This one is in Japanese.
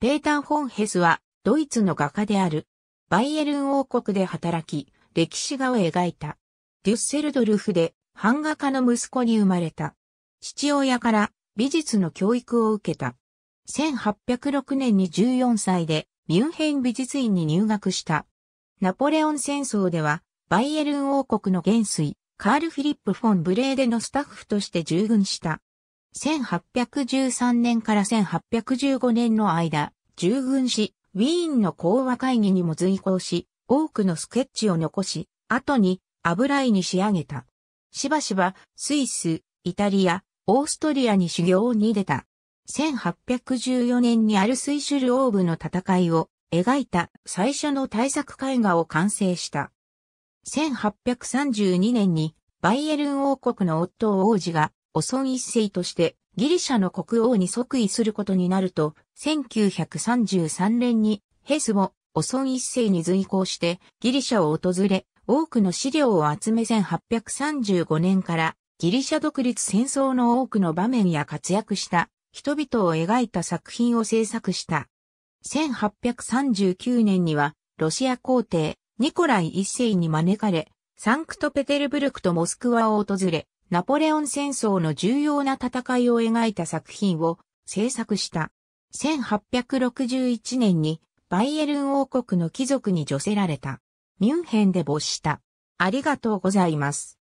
ペーター・フォンヘスは、ドイツの画家である。バイエルン王国で働き、歴史画を描いた。デュッセルドルフで、版画家の息子に生まれた。父親から美術の教育を受けた。1806年に14歳でミュンヘン美術院に入学した。ナポレオン戦争ではバイエルン王国の元帥カール・フィリップ・フォン・ブレーデのスタッフとして従軍した。1813年から1815年の間、従軍し、ウィーンの講和会議にも随行し、多くのスケッチを残し、後に油絵に仕上げた。しばしばスイス、イタリア、オーストリアに修行に出た。1814年にアルスイシュルオーブの戦いを描いた最初の大作絵画を完成した。1832年にバイエルン王国の夫王子がオソン一世としてギリシャの国王に即位することになると、1933年にヘスをオソン一世に随行してギリシャを訪れ、多くの資料を集め1835年からギリシャ独立戦争の多くの場面や活躍した人々を描いた作品を制作した。1839年にはロシア皇帝ニコライ一世に招かれ、サンクトペテルブルクとモスクワを訪れ、ナポレオン戦争の重要な戦いを描いた作品を制作した。1861年にバイエルン王国の貴族に除せられた。ミュンヘンで没した。ありがとうございます。